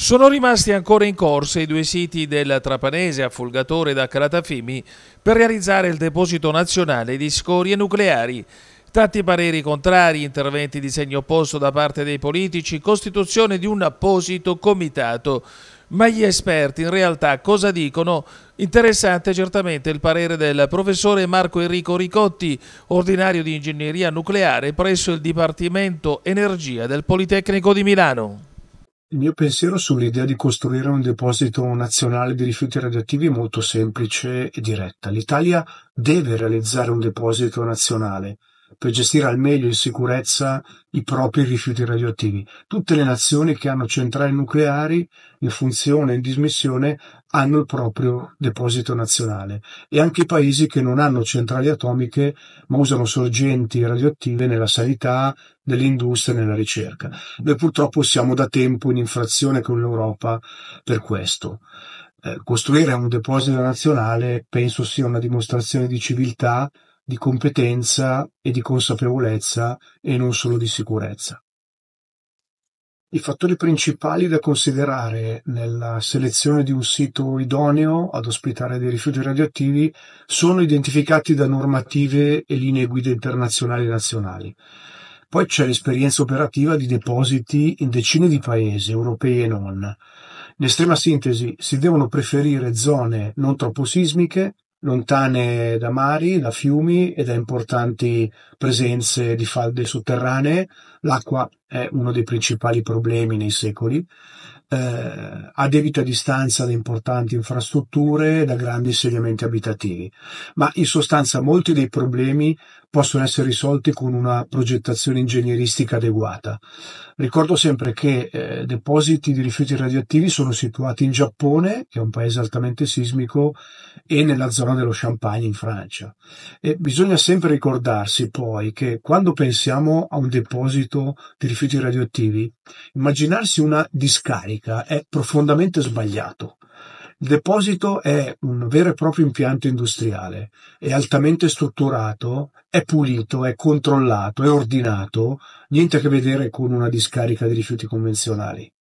Sono rimasti ancora in corsa i due siti del Trapanese a Fulgatore da Calatafimi per realizzare il deposito nazionale di scorie nucleari. Tanti pareri contrari, interventi di segno opposto da parte dei politici, costituzione di un apposito comitato. Ma gli esperti in realtà cosa dicono? Interessante certamente il parere del professore Marco Enrico Ricotti, ordinario di ingegneria nucleare presso il Dipartimento Energia del Politecnico di Milano. Il mio pensiero sull'idea di costruire un deposito nazionale di rifiuti radioattivi è molto semplice e diretta. L'Italia deve realizzare un deposito nazionale per gestire al meglio in sicurezza i propri rifiuti radioattivi. Tutte le nazioni che hanno centrali nucleari in funzione e in dismissione hanno il proprio deposito nazionale e anche i paesi che non hanno centrali atomiche ma usano sorgenti radioattive nella sanità, nell'industria e nella ricerca. Noi purtroppo siamo da tempo in infrazione con l'Europa per questo eh, costruire un deposito nazionale penso sia una dimostrazione di civiltà di competenza e di consapevolezza e non solo di sicurezza. I fattori principali da considerare nella selezione di un sito idoneo ad ospitare dei rifiuti radioattivi sono identificati da normative e linee guida internazionali e nazionali. Poi c'è l'esperienza operativa di depositi in decine di paesi, europei e non. In estrema sintesi, si devono preferire zone non troppo sismiche, lontane da mari, da fiumi e da importanti presenze di falde sotterranee. L'acqua è uno dei principali problemi nei secoli, eh, a debito a distanza da importanti infrastrutture e da grandi insediamenti abitativi. Ma in sostanza molti dei problemi possono essere risolti con una progettazione ingegneristica adeguata. Ricordo sempre che eh, depositi di rifiuti radioattivi sono situati in Giappone, che è un paese altamente sismico, e nella zona dello Champagne in Francia. E bisogna sempre ricordarsi poi che quando pensiamo a un deposito di rifiuti rifiuti radioattivi, immaginarsi una discarica è profondamente sbagliato. Il deposito è un vero e proprio impianto industriale, è altamente strutturato, è pulito, è controllato, è ordinato, niente a che vedere con una discarica di rifiuti convenzionali.